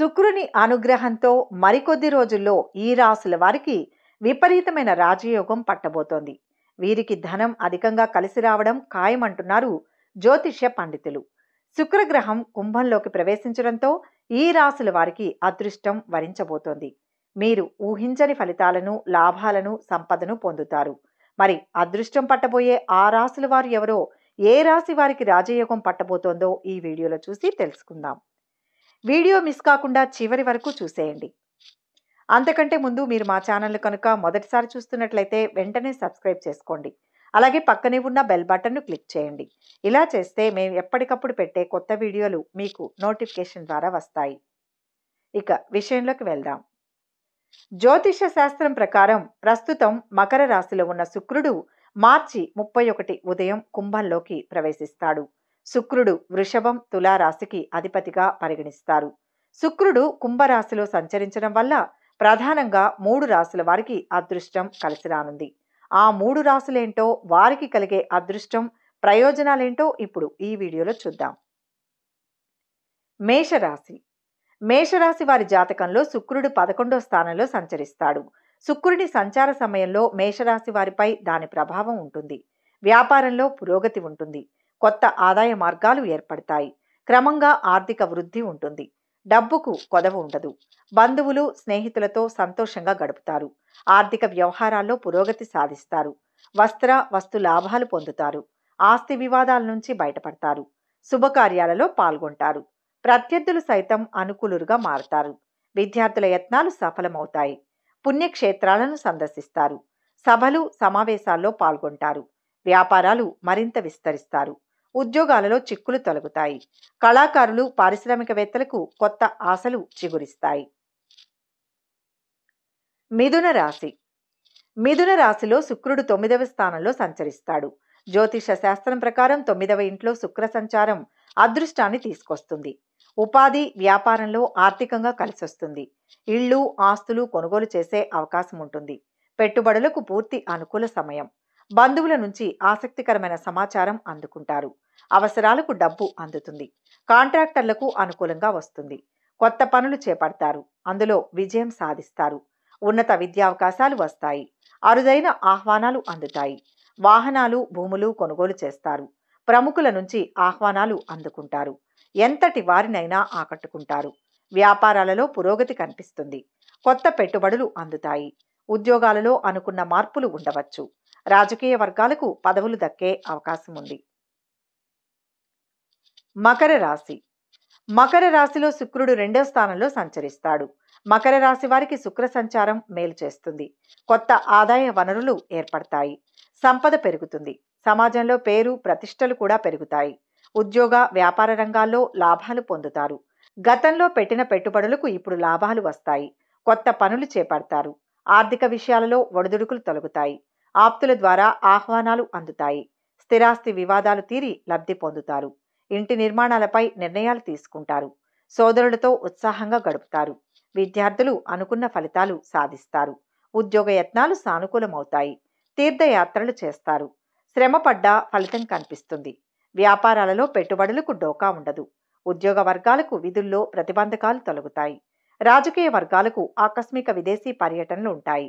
శుక్రుని అనుగ్రహంతో మరికొద్ది రోజుల్లో ఈ రాసుల వారికి విపరీతమైన రాజయోగం పట్టబోతోంది వీరికి ధనం అధికంగా కలిసి రావడం ఖాయమంటున్నారు జ్యోతిష్య పండితులు శుక్రగ్రహం కుంభంలోకి ప్రవేశించడంతో ఈ రాసుల వారికి అదృష్టం వరించబోతోంది మీరు ఊహించని ఫలితాలను లాభాలను సంపదను పొందుతారు మరి అదృష్టం పట్టబోయే ఆ రాసుల వారు ఎవరో ఏ రాశి వారికి రాజయోగం పట్టబోతోందో ఈ వీడియోలో చూసి తెలుసుకుందాం వీడియో మిస్ కాకుండా చివరి వరకు చూసేయండి అంతకంటే ముందు మీరు మా ఛానల్ కనుక మొదటిసారి చూస్తున్నట్లయితే వెంటనే సబ్స్క్రైబ్ చేసుకోండి అలాగే పక్కనే ఉన్న బెల్ బటన్ను క్లిక్ చేయండి ఇలా చేస్తే మేము ఎప్పటికప్పుడు పెట్టే కొత్త వీడియోలు మీకు నోటిఫికేషన్ ద్వారా వస్తాయి ఇక విషయంలోకి వెళ్దాం జ్యోతిష శాస్త్రం ప్రకారం ప్రస్తుతం మకర రాశిలో ఉన్న శుక్రుడు మార్చి ముప్పై ఒకటి ఉదయం కుంభంలోకి ప్రవేశిస్తాడు శుక్రుడు వృషభం తులారాశికి అధిపతిగా పరిగణిస్తారు శుక్రుడు కుంభరాశిలో సంచరించడం వల్ల ప్రధానంగా మూడు రాశుల వారికి అదృష్టం కలిసి రానుంది ఆ మూడు రాశులేంటో వారికి కలిగే అదృష్టం ప్రయోజనాలేంటో ఇప్పుడు ఈ వీడియోలో చూద్దాం మేషరాశి మేషరాశి వారి జాతకంలో శుక్రుడు పదకొండో స్థానంలో సంచరిస్తాడు శుక్రుడి సంచార సమయంలో మేషరాశి వారిపై దాని ప్రభావం ఉంటుంది వ్యాపారంలో పురోగతి ఉంటుంది కొత్త ఆదాయ మార్గాలు ఏర్పడతాయి క్రమంగా ఆర్థిక వృద్ధి ఉంటుంది డబ్బుకు కొదవ ఉండదు బంధువులు స్నేహితులతో సంతోషంగా గడుపుతారు ఆర్థిక వ్యవహారాల్లో పురోగతి సాధిస్తారు వస్త్ర వస్తు లాభాలు పొందుతారు ఆస్తి వివాదాల నుంచి బయటపడతారు శుభకార్యాలలో పాల్గొంటారు ప్రత్యర్థులు సైతం అనుకూలురుగా మారతారు విద్యార్థుల యత్నాలు సఫలమవుతాయి పుణ్యక్షేత్రాలను సందర్శిస్తారు సభలు సమావేశాల్లో పాల్గొంటారు వ్యాపారాలు మరింత విస్తరిస్తారు ఉద్యోగాలలో చిక్కులు తొలగుతాయి కళాకారులు పారిశ్రామికవేత్తలకు కొత్త ఆశలు చిగురిస్తాయి మిథున రాశి మిథున రాశిలో శుక్రుడు తొమ్మిదవ స్థానంలో సంచరిస్తాడు జ్యోతిష శాస్త్రం ప్రకారం తొమ్మిదవ ఇంట్లో శుక్ర సంచారం అదృష్టాన్ని తీసుకొస్తుంది ఉపాధి వ్యాపారంలో ఆర్థికంగా కలిసొస్తుంది ఇళ్ళు ఆస్తులు కొనుగోలు చేసే అవకాశం ఉంటుంది పెట్టుబడులకు పూర్తి అనుకూల సమయం బంధువుల నుంచి ఆసక్తికరమైన సమాచారం అందుకుంటారు అవసరాలకు డబ్బు అందుతుంది కాంట్రాక్టర్లకు అనుకూలంగా వస్తుంది కొత్త పనులు చేపడతారు అందులో విజయం సాధిస్తారు ఉన్నత విద్యావకాశాలు వస్తాయి అరుదైన ఆహ్వానాలు అందుతాయి వాహనాలు భూములు కొనుగోలు చేస్తారు ప్రముఖుల నుంచి ఆహ్వానాలు అందుకుంటారు ఎంతటి వారినైనా ఆకట్టుకుంటారు వ్యాపారాలలో పురోగతి కనిపిస్తుంది కొత్త పెట్టుబడులు అందుతాయి ఉద్యోగాలలో అనుకున్న మార్పులు ఉండవచ్చు రాజకీయ వర్గాలకు పదవులు దక్కే అవకాశం ఉంది మకర రాశి మకర రాశిలో శుక్రుడు రెండో స్థానంలో సంచరిస్తాడు మకర రాశి వారికి శుక్ర సంచారం మేలు చేస్తుంది కొత్త ఆదాయ వనరులు ఏర్పడతాయి సంపద పెరుగుతుంది సమాజంలో పేరు ప్రతిష్టలు కూడా పెరుగుతాయి ఉద్యోగ వ్యాపార రంగాల్లో లాభాలు పొందుతారు గతంలో పెట్టిన పెట్టుబడులకు ఇప్పుడు లాభాలు వస్తాయి కొత్త పనులు చేపడతారు ఆర్థిక విషయాలలో ఒడిదుడుకులు తొలగుతాయి ఆప్తుల ద్వారా ఆహ్వానాలు అందుతాయి స్థిరాస్తి వివాదాలు తీరి లబ్ధి పొందుతారు ఇంటి నిర్మాణాలపై నిర్ణయాలు తీసుకుంటారు సోదరులతో ఉత్సాహంగా గడుపుతారు విద్యార్థులు అనుకున్న ఫలితాలు సాధిస్తారు ఉద్యోగ యత్నాలు సానుకూలమవుతాయి తీర్థయాత్రలు చేస్తారు శ్రమపడ్డా ఫలితం కనిపిస్తుంది వ్యాపారాలలో పెట్టుబడులకు డోకా ఉండదు ఉద్యోగ వర్గాలకు విధుల్లో ప్రతిబంధకాలు తొలగుతాయి రాజకీయ వర్గాలకు ఆకస్మిక విదేశీ పర్యటనలు ఉంటాయి